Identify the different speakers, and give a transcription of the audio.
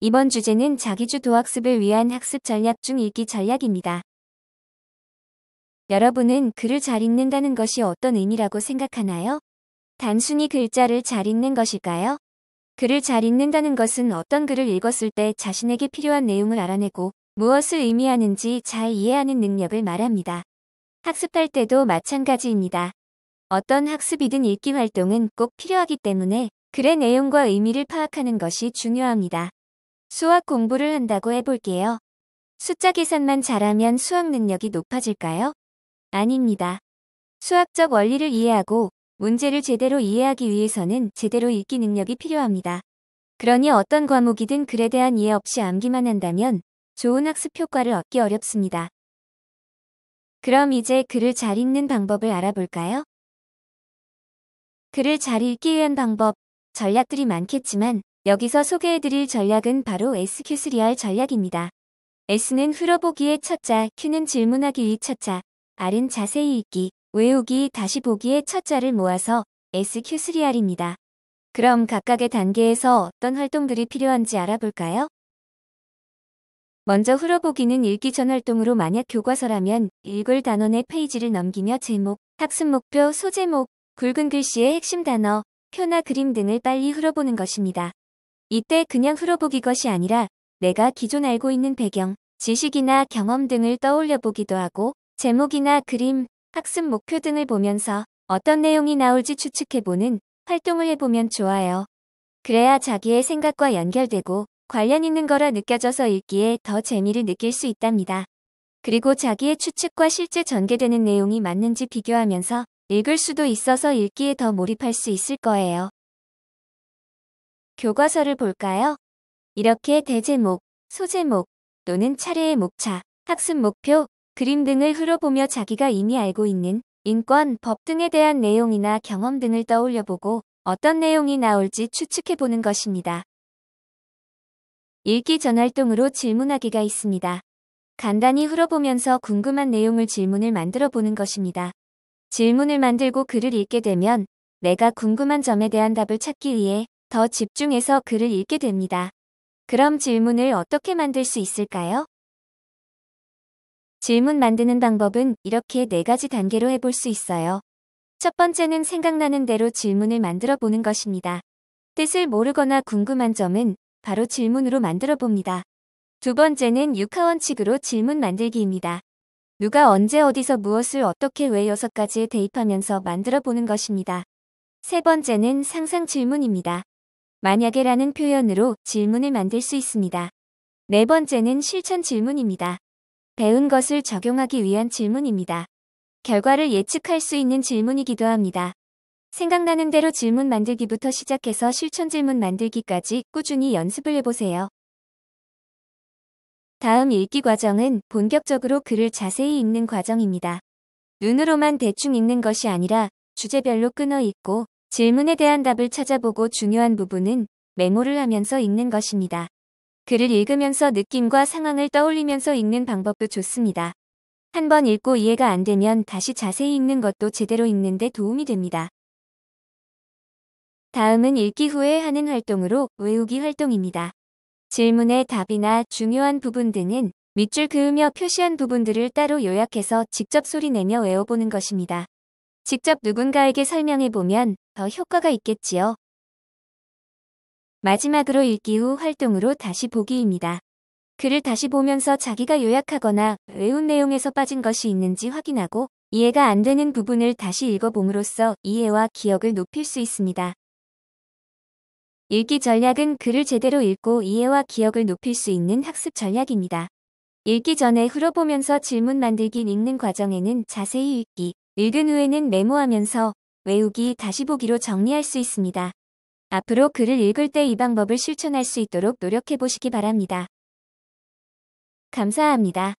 Speaker 1: 이번 주제는 자기주도 학습을 위한 학습 전략 중 읽기 전략입니다. 여러분은 글을 잘 읽는다는 것이 어떤 의미라고 생각하나요? 단순히 글자를 잘 읽는 것일까요? 글을 잘 읽는다는 것은 어떤 글을 읽었을 때 자신에게 필요한 내용을 알아내고 무엇을 의미하는지 잘 이해하는 능력을 말합니다. 학습할 때도 마찬가지입니다. 어떤 학습이든 읽기 활동은 꼭 필요하기 때문에 글의 내용과 의미를 파악하는 것이 중요합니다. 수학 공부를 한다고 해볼게요. 숫자 계산만 잘하면 수학 능력이 높아질까요? 아닙니다. 수학적 원리를 이해하고 문제를 제대로 이해하기 위해서는 제대로 읽기 능력이 필요합니다. 그러니 어떤 과목이든 글에 대한 이해 없이 암기만 한다면 좋은 학습 효과를 얻기 어렵습니다. 그럼 이제 글을 잘 읽는 방법을 알아볼까요? 글을 잘 읽기 위한 방법, 전략들이 많겠지만 여기서 소개해드릴 전략은 바로 s q 3 r 전략입니다. S는 흘어보기의 첫자, Q는 질문하기의 첫자, R은 자세히 읽기, 외우기, 다시 보기의 첫자를 모아서 s q 3 r 입니다 그럼 각각의 단계에서 어떤 활동들이 필요한지 알아볼까요? 먼저 흘어보기는 읽기 전 활동으로 만약 교과서라면 읽을 단원의 페이지를 넘기며 제목, 학습 목표, 소제목, 굵은 글씨의 핵심 단어, 표나 그림 등을 빨리 흘어보는 것입니다. 이때 그냥 흘어보기 것이 아니라 내가 기존 알고 있는 배경, 지식이나 경험 등을 떠올려 보기도 하고 제목이나 그림, 학습 목표 등을 보면서 어떤 내용이 나올지 추측해보는 활동을 해보면 좋아요. 그래야 자기의 생각과 연결되고 관련 있는 거라 느껴져서 읽기에 더 재미를 느낄 수 있답니다. 그리고 자기의 추측과 실제 전개되는 내용이 맞는지 비교하면서 읽을 수도 있어서 읽기에 더 몰입할 수 있을 거예요. 교과서를 볼까요? 이렇게 대제목, 소제목, 또는 차례의 목차, 학습 목표, 그림 등을 흐려보며 자기가 이미 알고 있는 인권, 법 등에 대한 내용이나 경험 등을 떠올려보고 어떤 내용이 나올지 추측해보는 것입니다. 읽기 전 활동으로 질문하기가 있습니다. 간단히 흐어보면서 궁금한 내용을 질문을 만들어 보는 것입니다. 질문을 만들고 글을 읽게 되면 내가 궁금한 점에 대한 답을 찾기 위해 더 집중해서 글을 읽게 됩니다. 그럼 질문을 어떻게 만들 수 있을까요? 질문 만드는 방법은 이렇게 네 가지 단계로 해볼 수 있어요. 첫 번째는 생각나는 대로 질문을 만들어 보는 것입니다. 뜻을 모르거나 궁금한 점은 바로 질문으로 만들어 봅니다. 두 번째는 육하원칙으로 질문 만들기입니다. 누가 언제 어디서 무엇을 어떻게 왜 여섯 가지에 대입하면서 만들어 보는 것입니다. 세 번째는 상상 질문입니다. 만약에 라는 표현으로 질문을 만들 수 있습니다. 네 번째는 실천 질문입니다. 배운 것을 적용하기 위한 질문입니다. 결과를 예측할 수 있는 질문이기도 합니다. 생각나는 대로 질문 만들기부터 시작해서 실천 질문 만들기까지 꾸준히 연습을 해보세요. 다음 읽기 과정은 본격적으로 글을 자세히 읽는 과정입니다. 눈으로만 대충 읽는 것이 아니라 주제별로 끊어 읽고 질문에 대한 답을 찾아보고 중요한 부분은 메모를 하면서 읽는 것입니다. 글을 읽으면서 느낌과 상황을 떠올리면서 읽는 방법도 좋습니다. 한 번 읽고 이해가 안 되면 다시 자세히 읽는 것도 제대로 읽는데 도움이 됩니다. 다음은 읽기 후에 하는 활동으로 외우기 활동입니다. 질문의 답이나 중요한 부분 등은 밑줄 그으며 표시한 부분들을 따로 요약해서 직접 소리내며 외워보는 것입니다. 직접 누군가에게 설명해보면 더 효과가 있겠지요. 마지막으로 읽기 후 활동으로 다시 보기입니다. 글을 다시 보면서 자기가 요약하거나 외운 내용에서 빠진 것이 있는지 확인하고 이해가 안 되는 부분을 다시 읽어봄으로써 이해와 기억을 높일 수 있습니다. 읽기 전략은 글을 제대로 읽고 이해와 기억을 높일 수 있는 학습 전략입니다. 읽기 전에 흘어보면서 질문 만들기 읽는 과정에는 자세히 읽기, 읽은 후에는 메모하면서 외우기, 다시 보기로 정리할 수 있습니다. 앞으로 글을 읽을 때 이 방법을 실천할 수 있도록 노력해 보시기 바랍니다. 감사합니다.